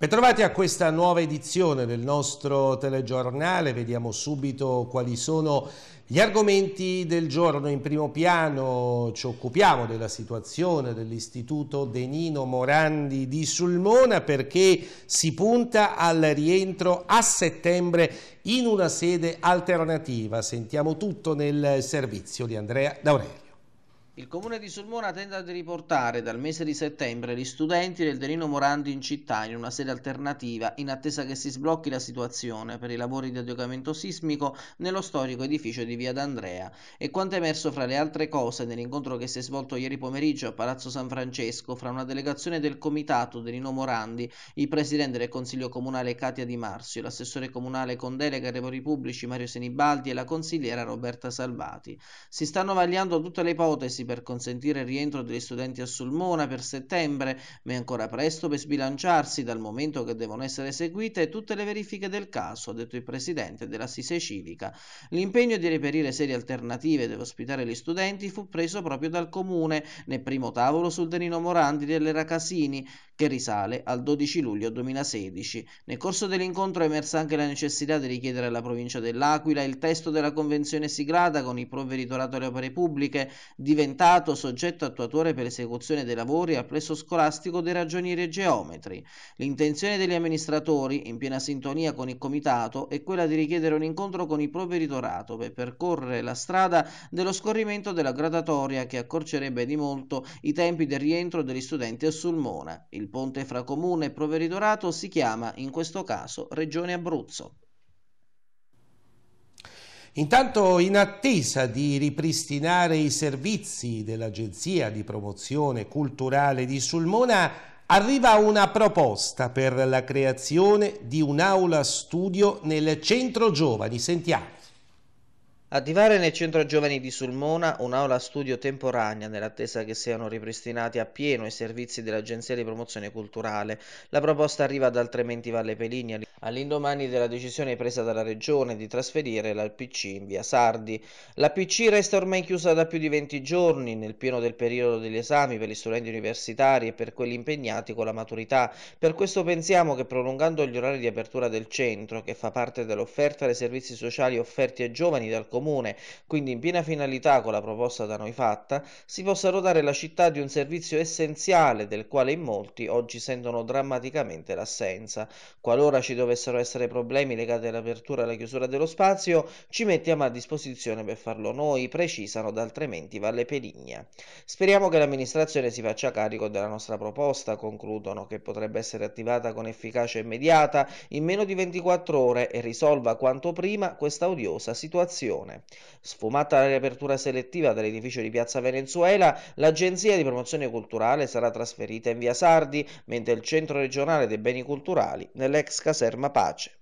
Bentrovati a questa nuova edizione del nostro telegiornale, vediamo subito quali sono gli argomenti del giorno. In primo piano ci occupiamo della situazione dell'Istituto Denino Morandi di Sulmona perché si punta al rientro a settembre in una sede alternativa. Sentiamo tutto nel servizio di Andrea D'Aurelio. Il comune di Sulmona tenta di riportare dal mese di settembre gli studenti del Delino Morandi in città in una sede alternativa in attesa che si sblocchi la situazione per i lavori di adeguamento sismico nello storico edificio di Via D'Andrea e quanto è emerso fra le altre cose nell'incontro che si è svolto ieri pomeriggio a Palazzo San Francesco fra una delegazione del comitato Delino Morandi, il presidente del Consiglio Comunale Katia Di Marzio, l'assessore comunale con delega ai lavori pubblici Mario Senibaldi e la consigliera Roberta Salvati. Si stanno vagliando tutte le ipotesi per consentire il rientro degli studenti a Sulmona per settembre, ma è ancora presto per sbilanciarsi dal momento che devono essere eseguite tutte le verifiche del caso, ha detto il presidente dell'Assise Civica. L'impegno di reperire serie alternative dove ospitare gli studenti fu preso proprio dal comune nel primo tavolo sul Denino Morandi dell'Era Casini, che risale al 12 luglio 2016. Nel corso dell'incontro è emersa anche la necessità di richiedere alla provincia dell'Aquila il testo della convenzione siglata con il provveditorato alle opere pubbliche diventato diventato soggetto attuatore per esecuzione dei lavori al plesso scolastico dei ragionieri e geometri. L'intenzione degli amministratori, in piena sintonia con il comitato, è quella di richiedere un incontro con il provveditorato per percorrere la strada dello scorrimento della gradatoria che accorcerebbe di molto i tempi del rientro degli studenti a Sulmona. Il ponte fra comune e provveditorato si chiama in questo caso Regione Abruzzo. Intanto in attesa di ripristinare i servizi dell'Agenzia di promozione culturale di Sulmona arriva una proposta per la creazione di un'aula studio nel centro giovani. Sentiamo. Attivare nel centro giovani di Sulmona un'aula studio temporanea nell'attesa che siano ripristinati appieno i servizi dell'Agenzia di Promozione Culturale. La proposta arriva ad Altrimenti Valle Peligna all'indomani della decisione presa dalla Regione di trasferire l'APC in via Sardi. L'APC resta ormai chiusa da più di 20 giorni nel pieno del periodo degli esami per gli studenti universitari e per quelli impegnati con la maturità. Per questo pensiamo che prolungando gli orari di apertura del centro, che fa parte dell'offerta dei servizi sociali offerti ai giovani dal Comune, comune, quindi in piena finalità con la proposta da noi fatta, si possa dotare la città di un servizio essenziale del quale in molti oggi sentono drammaticamente l'assenza. Qualora ci dovessero essere problemi legati all'apertura e alla chiusura dello spazio, ci mettiamo a disposizione per farlo noi, precisano da altrimenti Valle Peligna. Speriamo che l'amministrazione si faccia carico della nostra proposta, concludono, che potrebbe essere attivata con efficacia immediata in meno di 24 ore e risolva quanto prima questa odiosa situazione. Leone. Sfumata la riapertura selettiva dell'edificio di Piazza Venezuela, l'Agenzia di Promozione Culturale sarà trasferita in via Sardi, mentre il Centro regionale dei beni culturali nell'ex caserma Pace.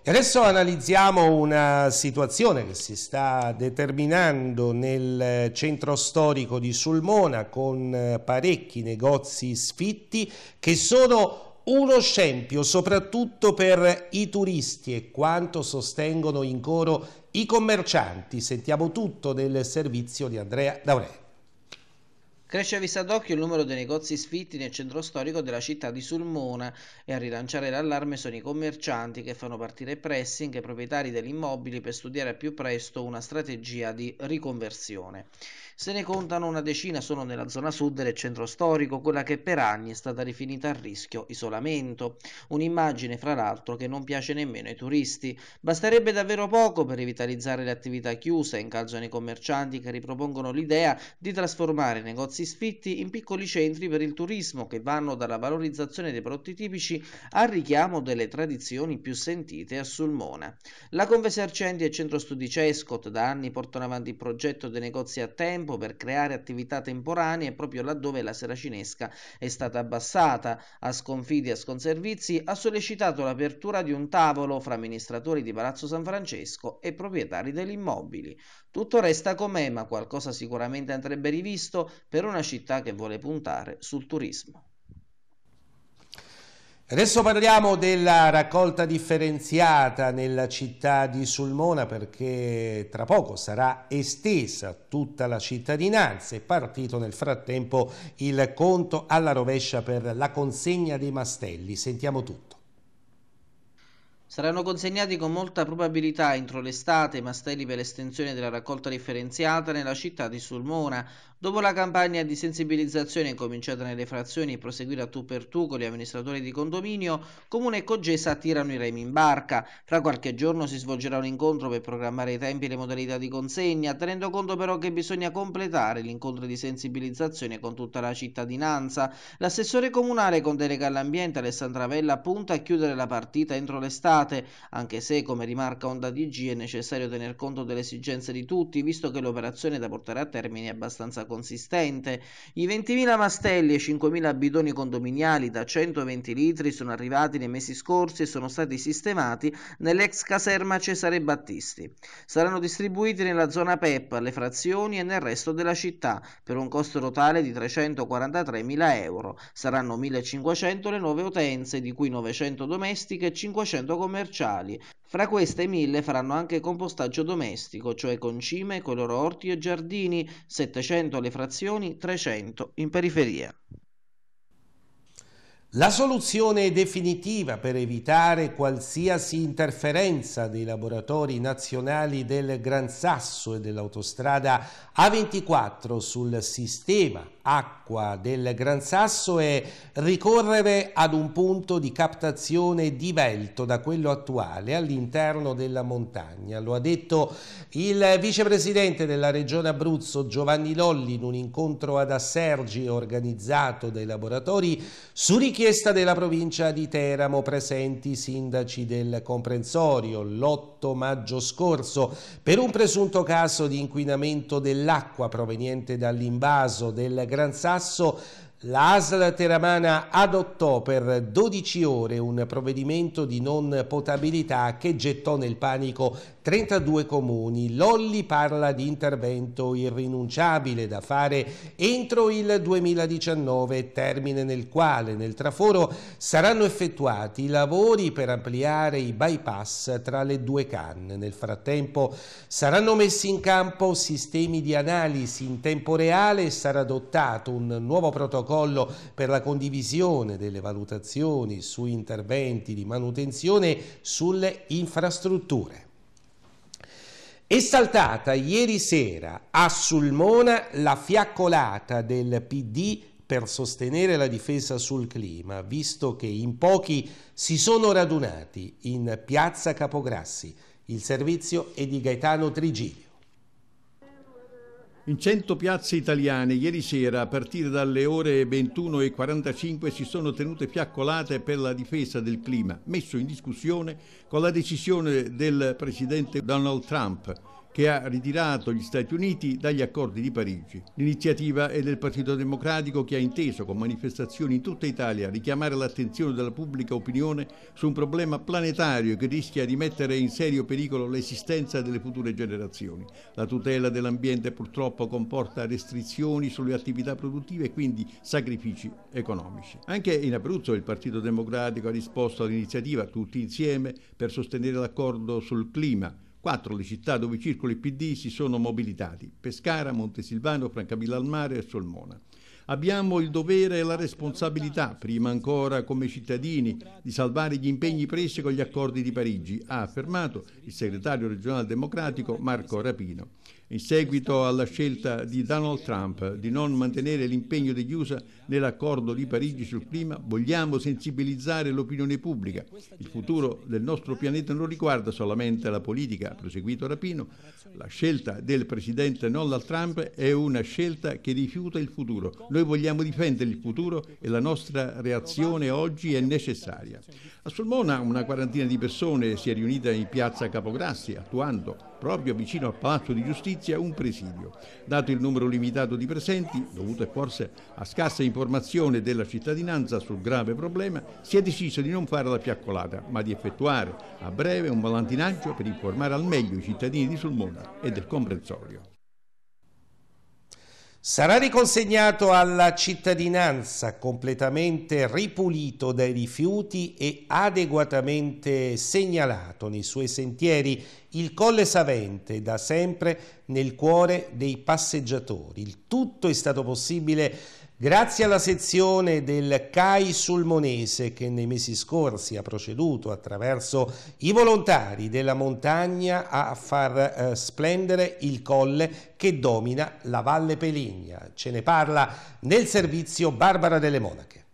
E adesso analizziamo una situazione che si sta determinando nel centro storico di Sulmona con eh, parecchi negozi sfitti che sono uno scempio soprattutto per i turisti e quanto sostengono in coro i commercianti. Sentiamo tutto nel servizio di Andrea Daurenti. Cresce a vista d'occhio il numero dei negozi sfitti nel centro storico della città di Sulmona e a rilanciare l'allarme sono i commercianti che fanno partire pressing ai proprietari degli immobili per studiare al più presto una strategia di riconversione. Se ne contano una decina solo nella zona sud del centro storico, quella che per anni è stata rifinita a rischio isolamento, un'immagine fra l'altro che non piace nemmeno ai turisti. Basterebbe davvero poco per rivitalizzare le attività chiuse, incalzano i commercianti che ripropongono l'idea di trasformare i negozi negozi sfitti in piccoli centri per il turismo che vanno dalla valorizzazione dei prodotti tipici al richiamo delle tradizioni più sentite a Sulmona. La Convesercenti e il Centro Studi Cescot da anni portano avanti il progetto dei negozi a tempo per creare attività temporanee proprio laddove la sera cinesca è stata abbassata. A Sconfidi e a Sconservizi ha sollecitato l'apertura di un tavolo fra amministratori di Palazzo San Francesco e proprietari degli immobili. Tutto resta com'è, ma qualcosa sicuramente andrebbe rivisto per una città che vuole puntare sul turismo. Adesso parliamo della raccolta differenziata nella città di Sulmona perché tra poco sarà estesa tutta la cittadinanza. È partito nel frattempo il conto alla rovescia per la consegna dei mastelli. Sentiamo tutto. Saranno consegnati con molta probabilità entro l'estate i mastelli per l'estensione della raccolta differenziata nella città di Sulmona, Dopo la campagna di sensibilizzazione cominciata nelle frazioni e proseguita tu per tu con gli amministratori di condominio, Comune e Cogesa tirano i remi in barca. Fra qualche giorno si svolgerà un incontro per programmare i tempi e le modalità di consegna, tenendo conto però che bisogna completare l'incontro di sensibilizzazione con tutta la cittadinanza. L'assessore comunale con delega all'ambiente Alessandra Vella punta a chiudere la partita entro l'estate, anche se, come rimarca Onda DG, è necessario tener conto delle esigenze di tutti, visto che l'operazione da portare a termine è abbastanza consistente. I 20.000 mastelli e 5.000 bidoni condominiali da 120 litri sono arrivati nei mesi scorsi e sono stati sistemati nell'ex caserma Cesare Battisti. Saranno distribuiti nella zona PEP, alle frazioni e nel resto della città per un costo totale di 343.000 euro. Saranno 1.500 le nuove utenze, di cui 900 domestiche e 500 commerciali. Fra queste mille faranno anche compostaggio domestico, cioè concime con i loro orti e giardini, 700 alle frazioni, 300 in periferia. La soluzione definitiva per evitare qualsiasi interferenza dei laboratori nazionali del Gran Sasso e dell'autostrada A24 sul sistema acqua del Gran Sasso e ricorrere ad un punto di captazione divelto da quello attuale all'interno della montagna. Lo ha detto il vicepresidente della Regione Abruzzo Giovanni Lolli in un incontro ad Assergi organizzato dai laboratori su richiesta della provincia di Teramo presenti sindaci del comprensorio l'8 maggio scorso per un presunto caso di inquinamento dell'acqua proveniente dall'invaso del Gran Gran Sasso L'ASL Teramana adottò per 12 ore un provvedimento di non potabilità che gettò nel panico 32 comuni. Lolli parla di intervento irrinunciabile da fare entro il 2019, termine nel quale nel traforo saranno effettuati i lavori per ampliare i bypass tra le due canne. Nel frattempo saranno messi in campo sistemi di analisi in tempo reale e sarà adottato un nuovo protocollo per la condivisione delle valutazioni su interventi di manutenzione sulle infrastrutture. È saltata ieri sera a Sulmona la fiaccolata del PD per sostenere la difesa sul clima, visto che in pochi si sono radunati in piazza Capograssi. Il servizio è di Gaetano Trigilio. In 100 piazze italiane ieri sera a partire dalle ore 21.45 si sono tenute fiaccolate per la difesa del clima, messo in discussione con la decisione del presidente Donald Trump che ha ritirato gli Stati Uniti dagli accordi di Parigi. L'iniziativa è del Partito Democratico che ha inteso con manifestazioni in tutta Italia richiamare l'attenzione della pubblica opinione su un problema planetario che rischia di mettere in serio pericolo l'esistenza delle future generazioni. La tutela dell'ambiente purtroppo comporta restrizioni sulle attività produttive e quindi sacrifici economici. Anche in Abruzzo il Partito Democratico ha risposto all'iniziativa tutti insieme per sostenere l'accordo sul clima Quattro le città dove circola il PD si sono mobilitati, Pescara, Montesilvano, Francavilla al Mare e Solmona. Abbiamo il dovere e la responsabilità, prima ancora come cittadini, di salvare gli impegni presi con gli accordi di Parigi, ha affermato il segretario regionale democratico Marco Rapino in seguito alla scelta di Donald Trump di non mantenere l'impegno degli USA nell'accordo di Parigi sul clima, vogliamo sensibilizzare l'opinione pubblica. Il futuro del nostro pianeta non riguarda solamente la politica, ha proseguito Rapino. La scelta del presidente Donald Trump è una scelta che rifiuta il futuro. Noi vogliamo difendere il futuro e la nostra reazione oggi è necessaria. A Sulmona una quarantina di persone si è riunita in piazza Capograssi attuando proprio vicino al Palazzo di Giustizia, un presidio. Dato il numero limitato di presenti, dovuto forse a scarsa informazione della cittadinanza sul grave problema, si è deciso di non fare la fiaccolata, ma di effettuare a breve un volantinaggio per informare al meglio i cittadini di Sulmona e del comprensorio. Sarà riconsegnato alla cittadinanza completamente ripulito dai rifiuti e adeguatamente segnalato nei suoi sentieri il Colle Savente, da sempre nel cuore dei passeggiatori. Il tutto è stato possibile Grazie alla sezione del CAI Sulmonese che nei mesi scorsi ha proceduto attraverso i volontari della montagna a far eh, splendere il colle che domina la Valle Peligna. Ce ne parla nel servizio Barbara delle Monache.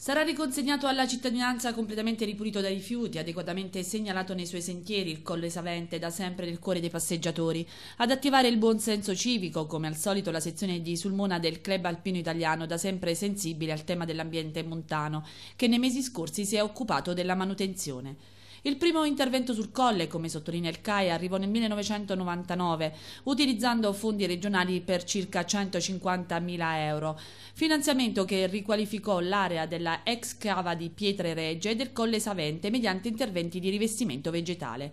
Sarà riconsegnato alla cittadinanza completamente ripulito dai rifiuti, adeguatamente segnalato nei suoi sentieri, il Colle Savente da sempre nel cuore dei passeggiatori. Ad attivare il buon senso civico, come al solito la sezione di Sulmona del Club Alpino Italiano, da sempre sensibile al tema dell'ambiente montano, che nei mesi scorsi si è occupato della manutenzione. Il primo intervento sul colle, come sottolinea il CAI, arrivò nel 1999, utilizzando fondi regionali per circa 150.000 euro, finanziamento che riqualificò l'area della ex cava di Pietre Regge e del colle Savente mediante interventi di rivestimento vegetale.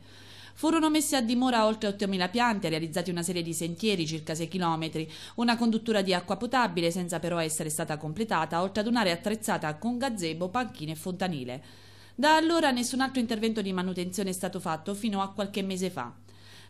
Furono messe a dimora oltre 8.000 piante, realizzati una serie di sentieri, circa 6 km, una conduttura di acqua potabile senza però essere stata completata, oltre ad un'area attrezzata con gazebo, panchine e fontanile. Da allora nessun altro intervento di manutenzione è stato fatto fino a qualche mese fa.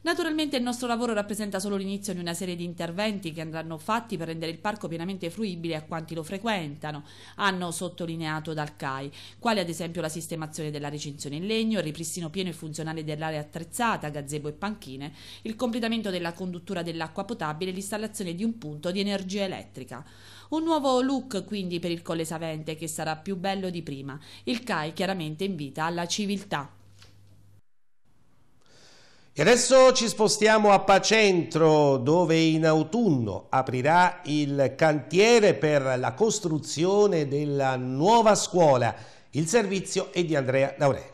Naturalmente il nostro lavoro rappresenta solo l'inizio di una serie di interventi che andranno fatti per rendere il parco pienamente fruibile a quanti lo frequentano, hanno sottolineato dal CAI, quali ad esempio la sistemazione della recinzione in legno, il ripristino pieno e funzionale dell'area attrezzata, gazebo e panchine, il completamento della conduttura dell'acqua potabile e l'installazione di un punto di energia elettrica. Un nuovo look quindi per il Colle Savente che sarà più bello di prima. Il CAI chiaramente invita alla civiltà. E adesso ci spostiamo a Pacentro dove in autunno aprirà il cantiere per la costruzione della nuova scuola. Il servizio è di Andrea D'Aurelio.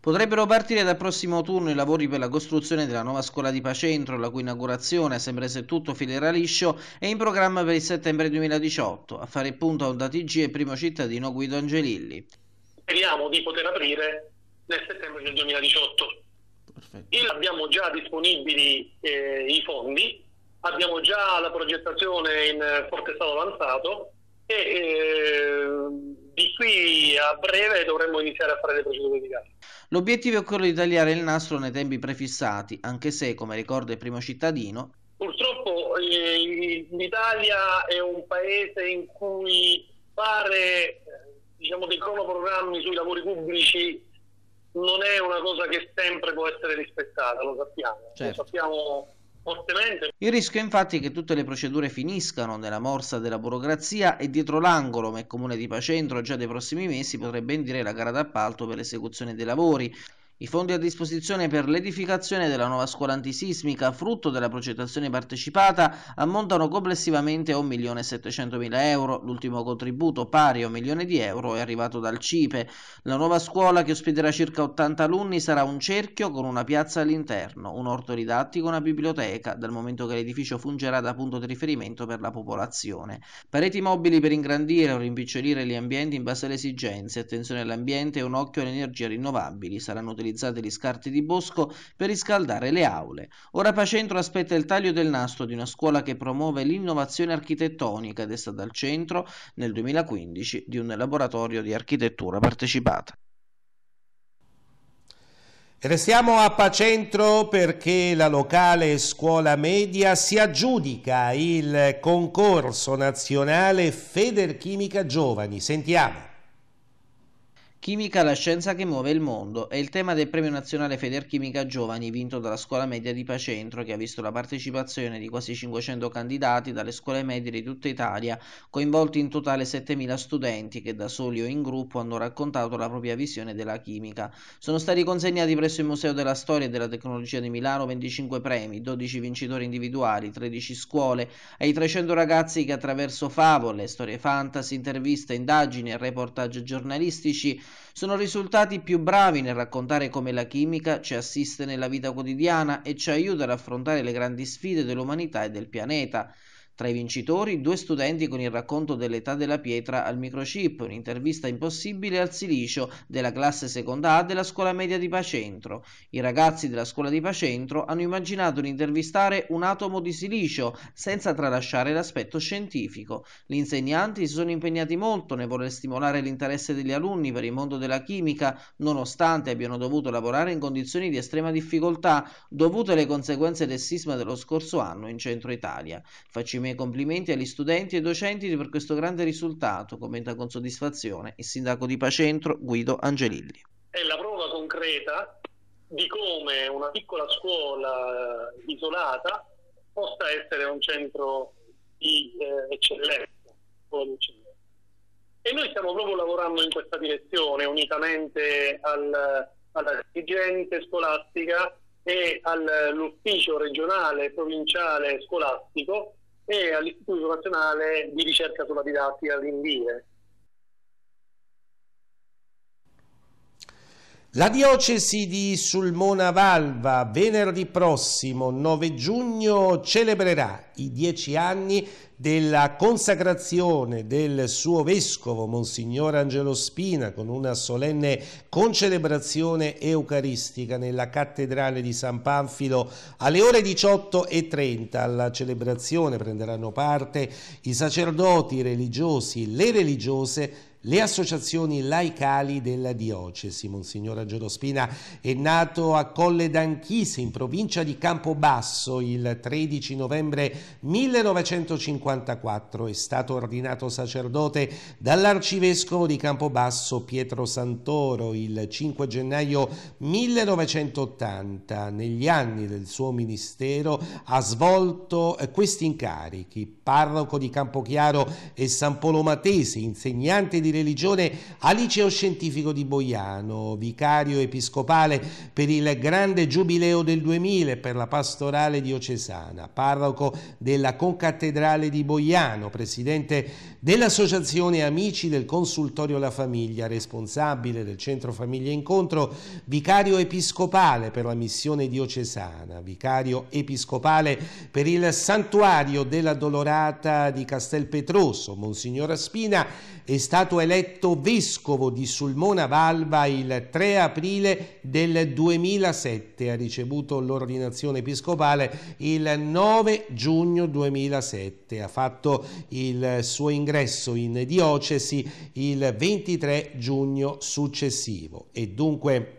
Potrebbero partire dal prossimo turno i lavori per la costruzione della nuova scuola di Pacentro, la cui inaugurazione, sempre se tutto filerà liscio, è in programma per il settembre 2018. A fare punto a Onda TG e primo cittadino Guido Angelilli. Speriamo di poter aprire nel settembre del 2018. Perfetto. abbiamo già disponibili eh, i fondi, abbiamo già la progettazione in forte stato avanzato e eh, di qui a breve dovremmo iniziare a fare le procedure di gara. L'obiettivo è quello di tagliare il nastro nei tempi prefissati, anche se, come ricorda il primo cittadino, purtroppo eh, l'Italia è un paese in cui fare diciamo, dei cronoprogrammi sui lavori pubblici non è una cosa che sempre può essere rispettata, lo sappiamo. Certo. Lo sappiamo fortemente. Il rischio infatti è che tutte le procedure finiscano nella morsa della burocrazia e dietro l'angolo, ma il comune di Pacentro già dai prossimi mesi potrebbe indire la gara d'appalto per l'esecuzione dei lavori. I fondi a disposizione per l'edificazione della nuova scuola antisismica, frutto della progettazione partecipata, ammontano complessivamente a 1.700.000 euro. L'ultimo contributo, pari a un milione di euro, è arrivato dal CIPE. La nuova scuola, che ospiterà circa 80 alunni, sarà un cerchio con una piazza all'interno, un orto didattico e una biblioteca, dal momento che l'edificio fungerà da punto di riferimento per la popolazione. Pareti mobili per ingrandire o rimpicciolire gli ambienti in base alle esigenze, attenzione all'ambiente e un occhio alle energie rinnovabili saranno utilizzate utilizzate gli scarti di bosco per riscaldare le aule. Ora Pacentro aspetta il taglio del nastro di una scuola che promuove l'innovazione architettonica ed è stata al centro nel 2015 di un laboratorio di architettura partecipata. Restiamo a Pacentro perché la locale scuola media si aggiudica il concorso nazionale Federchimica Giovani. Sentiamo. Chimica la scienza che muove il mondo è il tema del premio nazionale Federchimica Giovani vinto dalla scuola media di Pacentro che ha visto la partecipazione di quasi 500 candidati dalle scuole medie di tutta Italia, coinvolti in totale 7000 studenti che da soli o in gruppo hanno raccontato la propria visione della chimica. Sono stati consegnati presso il Museo della Storia e della Tecnologia di Milano 25 premi, 12 vincitori individuali, 13 scuole, ai 300 ragazzi che attraverso favole, storie fantasy, interviste, indagini e reportage giornalistici sono risultati più bravi nel raccontare come la chimica ci assiste nella vita quotidiana e ci aiuta ad affrontare le grandi sfide dell'umanità e del pianeta. Tra i vincitori, due studenti con il racconto dell'età della pietra al microchip, un'intervista impossibile al Silicio della classe seconda A della scuola media di Pacentro. I ragazzi della scuola di Pacentro hanno immaginato di intervistare un atomo di silicio senza tralasciare l'aspetto scientifico. Gli insegnanti si sono impegnati molto nel voler stimolare l'interesse degli alunni per il mondo della chimica, nonostante abbiano dovuto lavorare in condizioni di estrema difficoltà dovute alle conseguenze del sisma dello scorso anno in centro Italia. Facimento miei complimenti agli studenti e docenti per questo grande risultato, commenta con soddisfazione il sindaco di Pacentro Guido Angelilli. È la prova concreta di come una piccola scuola eh, isolata possa essere un centro di eh, eccellenza. E noi stiamo proprio lavorando in questa direzione, unitamente al, alla dirigente scolastica e all'ufficio regionale e provinciale scolastico e all'Istituto Nazionale di Ricerca sulla Didattica all'Invire. La diocesi di Sulmona Valva venerdì prossimo 9 giugno celebrerà i dieci anni della consacrazione del suo vescovo Monsignor Angelo Spina con una solenne concelebrazione eucaristica nella cattedrale di San Panfilo alle ore 18.30. Alla celebrazione prenderanno parte i sacerdoti religiosi, le religiose le associazioni laicali della diocesi, Monsignora Gerospina, è nato a Colle d'Anchise, in provincia di Campobasso, il 13 novembre 1954. È stato ordinato sacerdote dall'arcivescovo di Campobasso Pietro Santoro il 5 gennaio 1980. Negli anni del suo ministero ha svolto eh, questi incarichi, parroco di Campochiaro e San Polo Matese, insegnante di di religione al liceo scientifico di Boiano, vicario episcopale per il grande giubileo del 2000 per la pastorale diocesana, parroco della concattedrale di Boiano, presidente dell'associazione Amici del Consultorio La Famiglia, responsabile del centro Famiglia Incontro, vicario episcopale per la missione diocesana, vicario episcopale per il santuario della Dolorata di Castelpetroso, Monsignor Spina, è stato eletto vescovo di Sulmona Valva il 3 aprile del 2007, ha ricevuto l'ordinazione episcopale il 9 giugno 2007, ha fatto il suo ingresso in diocesi il 23 giugno successivo e dunque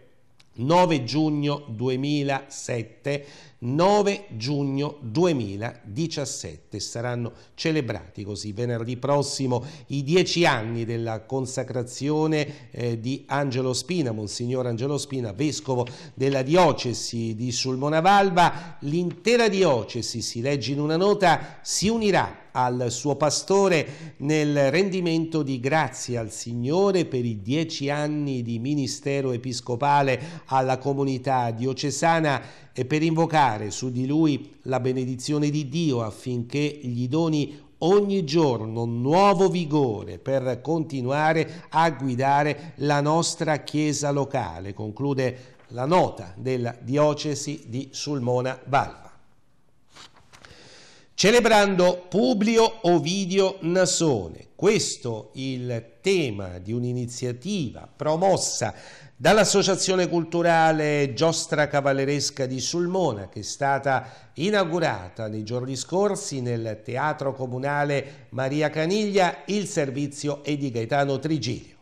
9 giugno 2007 9 giugno 2017. Saranno celebrati così venerdì prossimo i dieci anni della consacrazione eh, di Angelo Spina, Monsignor Angelo Spina, vescovo della diocesi di Sulmonavalva. L'intera diocesi, si legge in una nota, si unirà al suo pastore nel rendimento di grazie al Signore per i dieci anni di ministero episcopale alla comunità diocesana e per invocare su di lui la benedizione di Dio affinché gli doni ogni giorno nuovo vigore per continuare a guidare la nostra Chiesa locale, conclude la nota della diocesi di Sulmona Valva. Celebrando Publio Ovidio Nasone, questo il tema di un'iniziativa promossa dall'Associazione Culturale Giostra Cavalleresca di Sulmona, che è stata inaugurata nei giorni scorsi nel Teatro Comunale Maria Caniglia, il servizio è di Gaetano Trigilio.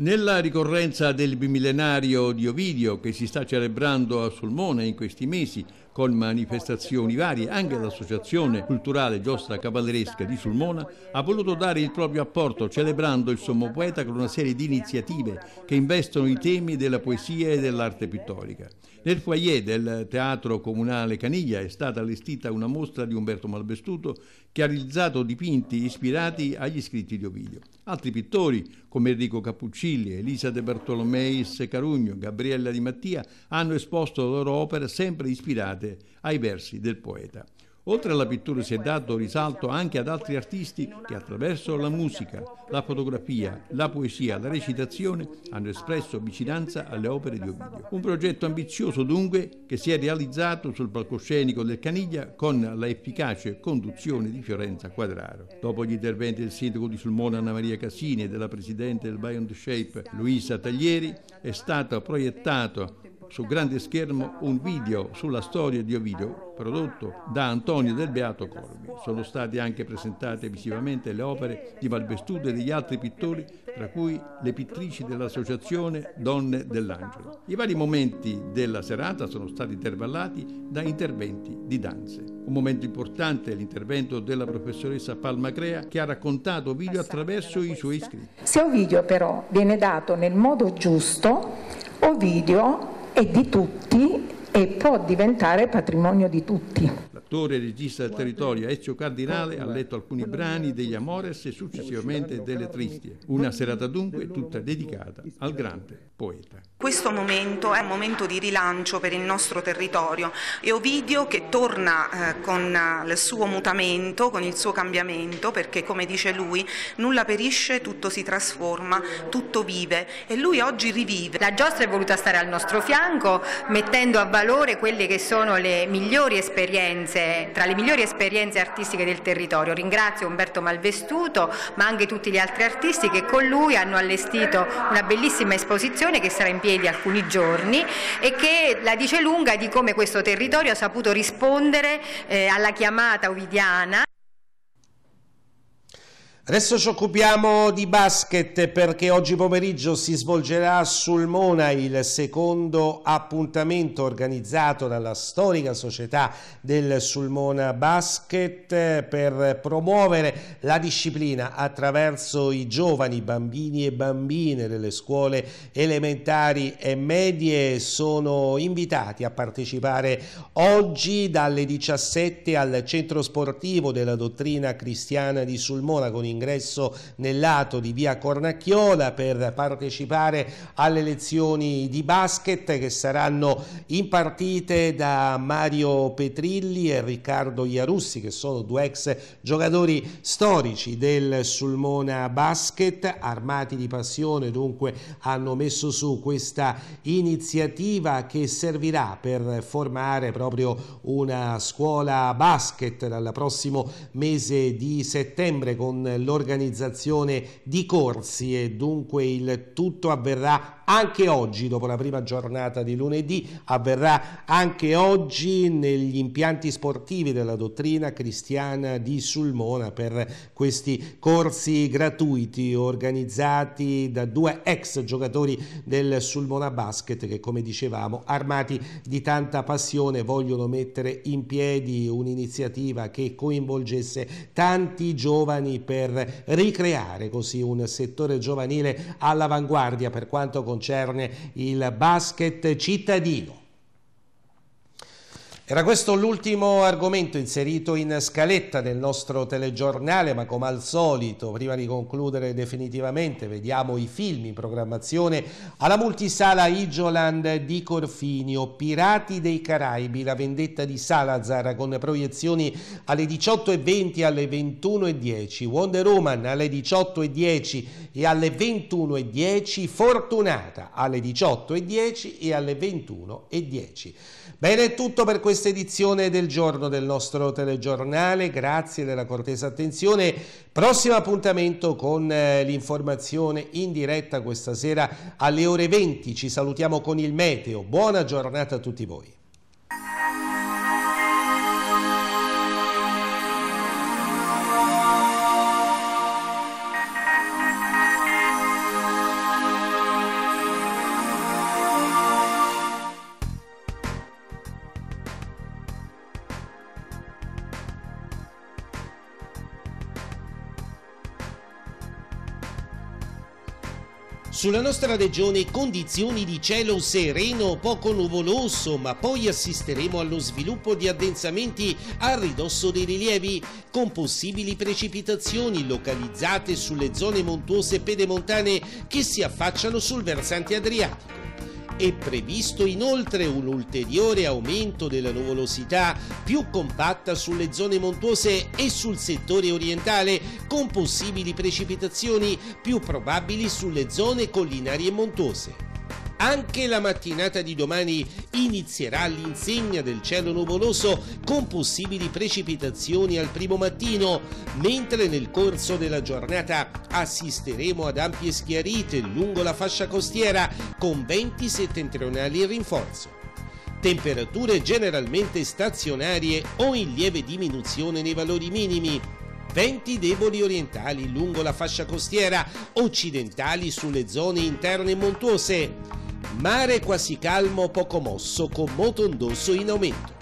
Nella ricorrenza del bimillenario di Ovidio che si sta celebrando a Sulmona in questi mesi con manifestazioni varie, anche l'associazione culturale Giostra Cavalleresca di Sulmona ha voluto dare il proprio apporto celebrando il sommo poeta con una serie di iniziative che investono i temi della poesia e dell'arte pittorica. Nel foyer del Teatro Comunale Caniglia è stata allestita una mostra di Umberto Malvestuto che ha realizzato dipinti ispirati agli scritti di Ovidio. Altri pittori come Enrico Cappuccilli, Elisa De Bartolomeis Carugno, Gabriella Di Mattia hanno esposto le loro opere sempre ispirate ai versi del poeta. Oltre alla pittura si è dato risalto anche ad altri artisti che attraverso la musica, la fotografia, la poesia, la recitazione hanno espresso vicinanza alle opere di Ovidio. Un progetto ambizioso dunque che si è realizzato sul palcoscenico del Caniglia con la efficace conduzione di Fiorenza Quadraro. Dopo gli interventi del sindaco di Sulmona Anna Maria Casini e della presidente del Bion Shape Luisa Taglieri è stato proiettato su grande schermo un video sulla storia di Ovidio prodotto da Antonio del Beato Corvi. Sono state anche presentate visivamente le opere di Valbestuto e degli altri pittori, tra cui le pittrici dell'associazione Donne dell'Angelo. I vari momenti della serata sono stati intervallati da interventi di danze. Un momento importante è l'intervento della professoressa Palmacrea che ha raccontato Ovidio attraverso i suoi scritti. Se Ovidio però viene dato nel modo giusto, Ovidio e di tutti e può diventare patrimonio di tutti. L'attore e regista del territorio Ezio Cardinale ha letto alcuni brani degli Amores e successivamente delle Tristie. Una serata dunque tutta dedicata al grande poeta. Questo momento è un momento di rilancio per il nostro territorio e Ovidio che torna eh, con eh, il suo mutamento, con il suo cambiamento, perché come dice lui nulla perisce, tutto si trasforma, tutto vive e lui oggi rivive. La giostra è voluta stare al nostro fianco mettendo a valore valore quelle che sono le migliori esperienze, tra le migliori esperienze artistiche del territorio. Ringrazio Umberto Malvestuto, ma anche tutti gli altri artisti che con lui hanno allestito una bellissima esposizione che sarà in piedi alcuni giorni e che la dice lunga di come questo territorio ha saputo rispondere eh, alla chiamata ovidiana. Adesso ci occupiamo di basket perché oggi pomeriggio si svolgerà sul Mona il secondo appuntamento organizzato dalla storica società del Sulmona Basket per promuovere la disciplina attraverso i giovani bambini e bambine delle scuole elementari e medie sono invitati a partecipare oggi dalle 17 al centro sportivo della dottrina cristiana di Sulmona con ingresso l'ingresso nel lato di via Cornacchiola per partecipare alle lezioni di basket che saranno impartite da Mario Petrilli e Riccardo Iarussi che sono due ex giocatori storici del Sulmona Basket armati di passione dunque hanno messo su questa iniziativa che servirà per formare proprio una scuola basket dal prossimo mese di settembre con lo l'organizzazione di corsi e dunque il tutto avverrà anche oggi, dopo la prima giornata di lunedì, avverrà anche oggi negli impianti sportivi della dottrina cristiana di Sulmona per questi corsi gratuiti organizzati da due ex giocatori del Sulmona Basket che, come dicevamo, armati di tanta passione, vogliono mettere in piedi un'iniziativa che coinvolgesse tanti giovani per ricreare così un settore giovanile all'avanguardia per quanto concerne concerne il basket cittadino. Era questo l'ultimo argomento inserito in scaletta del nostro telegiornale, ma come al solito, prima di concludere definitivamente, vediamo i film in programmazione alla multisala Igioland di Corfinio, Pirati dei Caraibi, la vendetta di Salazar, con proiezioni alle 18.20 e alle 21.10, Wonder Woman alle 18.10 e alle 21.10 Fortunata, alle 18.10 e alle 21.10. Bene, è tutto per questa edizione del giorno del nostro telegiornale, grazie della cortesa attenzione, prossimo appuntamento con eh, l'informazione in diretta questa sera alle ore 20, ci salutiamo con il meteo, buona giornata a tutti voi. Sulla nostra regione condizioni di cielo sereno, poco nuvoloso, ma poi assisteremo allo sviluppo di addensamenti a ridosso dei rilievi, con possibili precipitazioni localizzate sulle zone montuose pedemontane che si affacciano sul versante adriatico. È previsto inoltre un ulteriore aumento della nuvolosità più compatta sulle zone montuose e sul settore orientale, con possibili precipitazioni più probabili sulle zone collinari e montuose. Anche la mattinata di domani inizierà l'insegna del cielo nuvoloso con possibili precipitazioni al primo mattino, mentre nel corso della giornata assisteremo ad ampie schiarite lungo la fascia costiera con venti settentrionali in rinforzo temperature generalmente stazionarie o in lieve diminuzione nei valori minimi, venti deboli orientali lungo la fascia costiera, occidentali sulle zone interne montuose. Mare quasi calmo, poco mosso, con moto indosso in aumento.